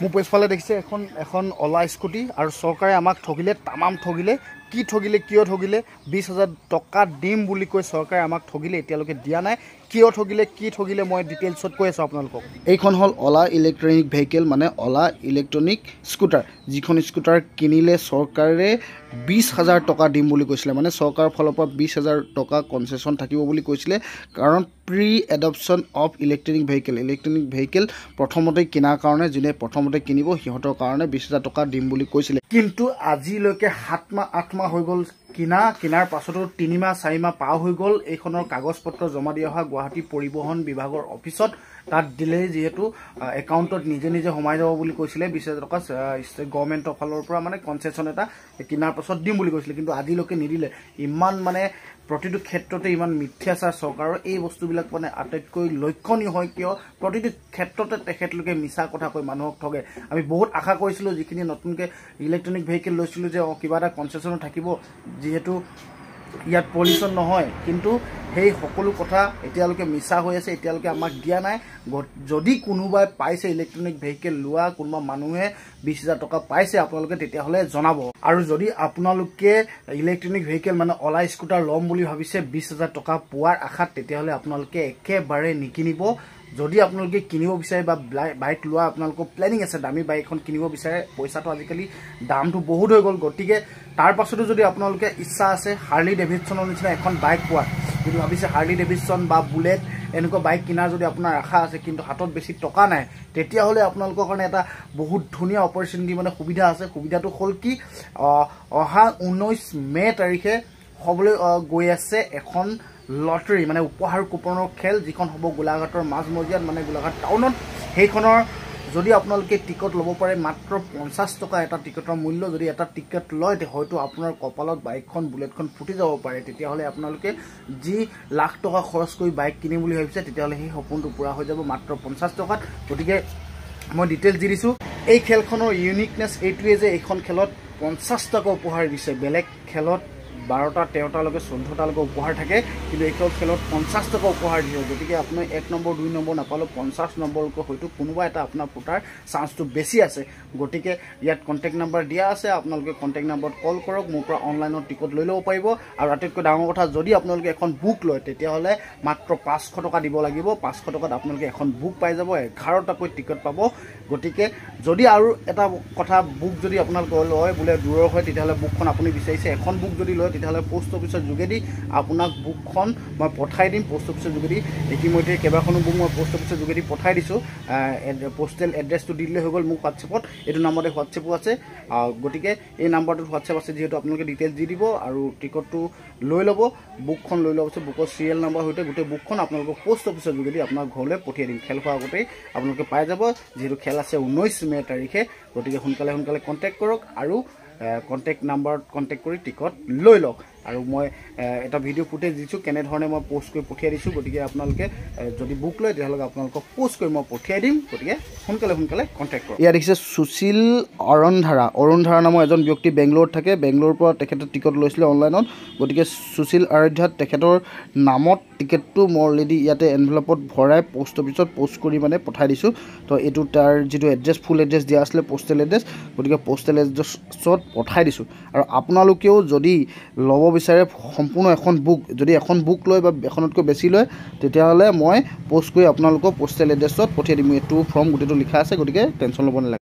মোৰ পিছফালে দেখিছে এখন এখন অলা স্কুটি আৰু চৰকাৰে আমাক ঠগিলে তামাম ঠগিলে কি ঠগিলে কিয় ঠগিলে বিশ হাজাৰ টকা দিম বুলি কৈ চৰকাৰে আমাক ঠগিলে এতালে দিয়া নাই কিয় ঠগিলে কি ঠগিলে মই ডিটেলসত কই আছো আপনার এইখন হল অলা ইলেকট্রনিক ভেহিকল মানে অলা ইলেকট্রনিক স্কুটার যখন স্কুটার কিনিলে সরকারে বিশ হাজাৰ টকা দিম বলে কে মানে সৰকাৰ ফলপৰ বিশ হাজাৰ টাকা কনসেশন থাকিব বুলি কৈছিলে কাৰণ pre adoption of electronic vehicle electronic vehicle প্ৰথমতে কিনাৰ কাৰণে যিনি প্ৰথমতে কিনিব সিহঁতৰ কাৰণে বিশ হাজাৰ টকা দিম বুলি কৈছিলে কিন্তু আজিলেক সাতমা আঠ মাহ হৈ গ'ল কিনা কিনাৰ পাছতো তিনিমাহ চাৰিমাহ পাৰ হৈ গ'ল এইখনৰ কাগজ পত্ৰ জমা দিয়া হোৱা গুৱাহাটী পৰিবহণ বিভাগৰ অফিচত তাত দিলেই যিহেতু একাউণ্টত নিজে নিজে সোমাই যাব বুলি কৈছিলে বিছ হাজাৰ টকা গভমেণ্টৰ ফালৰ পৰা মানে কনচেশ্যন এটা কিনাৰ পাছত দিম বুলি কৈছিলে কিন্তু আজিলৈকে নিদিলে ইমান মানে প্ৰতিটো ক্ষেত্ৰতে ইমান মিথ্যাচাৰ চৰকাৰৰ এই বস্তুবিলাক মানে আটাইতকৈ লক্ষণীয় হয় কিয় প্ৰতিটো ক্ষেত্ৰতে তেখেতলোকে মিছা কথা কৈ মানুহক ঠগে আমি বহুত আশা কৰিছিলোঁ যিখিনি নতুনকৈ ইলেক্ট্ৰনিক ভেহিকেল লৈছিলোঁ যে অঁ কিবা এটা কনচেশ্যনো থাকিব যিহেতু ইয়াত পলিউশ্যন নহয় কিন্তু সেই সকলো কথা এতিয়ালৈকে মিছা হৈ আছে এতিয়ালৈকে আমাক দিয়া নাই যদি কোনোবাই পাইছে ইলেক্ট্ৰনিক ভেহিকেল লোৱা কোনোবা মানুহে বিছ হাজাৰ টকা পাইছে আপোনালোকে তেতিয়াহ'লে জনাব আৰু যদি আপোনালোকে ইলেক্ট্ৰনিক ভেহিকেল মানে অলা স্কুটাৰ ল'ম বুলি ভাবিছে বিছ হাজাৰ টকা পোৱাৰ আশাত তেতিয়াহ'লে আপোনালোকে একেবাৰে নিকিনিব যদি আপোনালোকে কিনিব বিচাৰে বা বাইক লোৱা আপোনালোকৰ প্লেনিং আছে দামী বাইক এখন কিনিব বিচাৰে পইচাটো আজিকালি দামটো বহুত হৈ গ'ল গতিকে তাৰ পাছতো যদি আপোনালোকে ইচ্ছা আছে হাৰ্লি ডেভিডছনৰ নিচিনা এখন বাইক পোৱাৰ যদি ভাবিছে হাৰ্লি ডেভিডছন বা বুলেট এনেকুৱা বাইক কিনাৰ যদি আপোনাৰ আশা আছে কিন্তু হাতত বেছি টকা নাই তেতিয়াহ'লে আপোনালোকৰ কাৰণে এটা বহুত ধুনীয়া অপৰচুনিটি মানে সুবিধা আছে সুবিধাটো হ'ল কি অহা ঊনৈছ মে' তাৰিখে হ'বলৈ গৈ আছে এখন লটেৰী মানে উপহাৰ কুপনৰ খেল যিখন হ'ব গোলাঘাটৰ মাজমজিয়াত মানে গোলাঘাট টাউনত সেইখনৰ যদি আপোনালোকে টিকট ল'ব পাৰে মাত্ৰ পঞ্চাছ টকা এটা টিকটৰ মূল্য যদি এটা টিকট লয় হয়তো আপোনাৰ কপালত বাইকখন বুলেটখন ফুটি যাব পাৰে তেতিয়াহ'লে আপোনালোকে যি লাখ টকা খৰচ কৰি বাইক কিনিম বুলি ভাবিছে তেতিয়াহ'লে সেই সপোনটো পূৰা হৈ যাব মাত্ৰ পঞ্চাছ টকাত গতিকে মই ডিটেইলছ দি দিছোঁ এই খেলখনৰ ইউনিকনেছ এইটোৱেই যে এইখন খেলত পঞ্চাছ টকা উপহাৰ দিছে বেলেগ খেলত বাৰটা তেৰটালৈকে চৈধ্যটালৈকে উপহাৰ থাকে কিন্তু এইখন খেলত পঞ্চাছ টকা উপহাৰ দিয়ে গতিকে আপুনি এক নম্বৰ দুই নম্বৰ নাপালেও পঞ্চাছ নম্বৰলৈকে হয়তো কোনোবা এটা আপোনাৰ পোটাৰ চান্সটো বেছি আছে গতিকে ইয়াত কণ্টেক্ট নাম্বাৰ দিয়া আছে আপোনালোকে কণ্টেক্ট নাম্বাৰত কল কৰক মোৰ পৰা অনলাইনত টিকট লৈ ল'ব পাৰিব আৰু আটাইতকৈ ডাঙৰ কথা যদি আপোনালোকে এখন বুক লয় তেতিয়াহ'লে মাত্ৰ পাঁচশ টকা দিব লাগিব পাঁচশ টকাত আপোনালোকে এখন বুক পাই যাব এঘাৰটাকৈ টিকট পাব গতিকে যদি আৰু এটা কথা বুক যদি আপোনালোকে লয় বোলে দূৰৰ হয় তেতিয়াহ'লে বুকখন আপুনি বিচাৰিছে এখন বুক যদি লয় তেতিয়াহ'লে পোষ্ট অফিচৰ যোগেদি আপোনাক বুকখন মই পঠাই দিম পোষ্ট অফিচৰ যোগেদি ইতিমধ্যে কেইবাখনো বুক মই পোষ্ট অফিচৰ যোগেদি পঠাই দিছোঁ পোষ্টেল এড্ৰেছটো দি দিলে হৈ গ'ল মোক হোৱাটছএপত এইটো নম্বৰতে হোৱাটছএপো আছে গতিকে এই নম্বৰটোত হোৱাটছএপ আছে যিহেতু আপোনালোকে ডিটেইলছ দি দিব আৰু টিকটটো লৈ ল'ব বুকখন লৈ লোৱা পিছত বুকৰ চিৰিয়েল নম্বৰ সৈতে গোটেই বুকখন আপোনালোকৰ পোষ্ট অফিচৰ যোগেদি আপোনাৰ ঘৰলৈ পঠিয়াই দিম খেল হোৱাৰ আগতেই আপোনালোকে পাই যাব যিহেতু খেল আছে ঊনৈছ মে তাৰিখে গতিকে সোনকালে সোনকালে কণ্টেক্ট কৰক আৰু কণ্টেক্ট নাম্বাৰত কণ্টেক্ট কৰি টিকট লৈ লওক আৰু মই এটা ভিডিঅ' ফুটেজ দিছোঁ কেনেধৰণে মই পোষ্ট কৰি পঠিয়াই দিছোঁ গতিকে আপোনালোকে যদি বুক লয় তেতিয়াহ'লে আপোনালোকক পোষ্ট কৰি মই পঠিয়াই দিম গতিকে সোনকালে সোনকালে কণ্টেক্ট কৰক ইয়াত দেখিছে সুশীল অৰণধাৰা অৰুণধাৰা নামৰ এজন ব্যক্তি বেংগলোৰত থাকে বেংগলোৰৰ পৰা তেখেতে টিকট লৈছিলে অনলাইনত গতিকে সুশীল অৰোধ্যাত তেখেতৰ নামত টিকেটটো মই অলৰেডি ইয়াতে এনভেলপত ভৰাই পোষ্ট অফিচত পোষ্ট কৰি মানে পঠাই দিছোঁ তো এইটো তাৰ যিটো এড্ৰেছ ফুল এড্ৰেছ দিয়া আছিলে পোষ্টেল এড্ৰেছ গতিকে পোষ্টেল এড্ৰেছত পঠাই দিছোঁ আৰু আপোনালোকেও যদি ল'ব বিচাৰে সম্পূৰ্ণ এখন বুক যদি এখন বুক লয় বা এখনতকৈ বেছি লয় তেতিয়াহ'লে মই পষ্ট কৰি আপোনালোকৰ পোষ্টেল এড্ৰেছত পঠিয়াই দিম এইটো ফৰ্ম গোটেইটো লিখা আছে গতিকে টেনশ্যন ল'ব নালাগে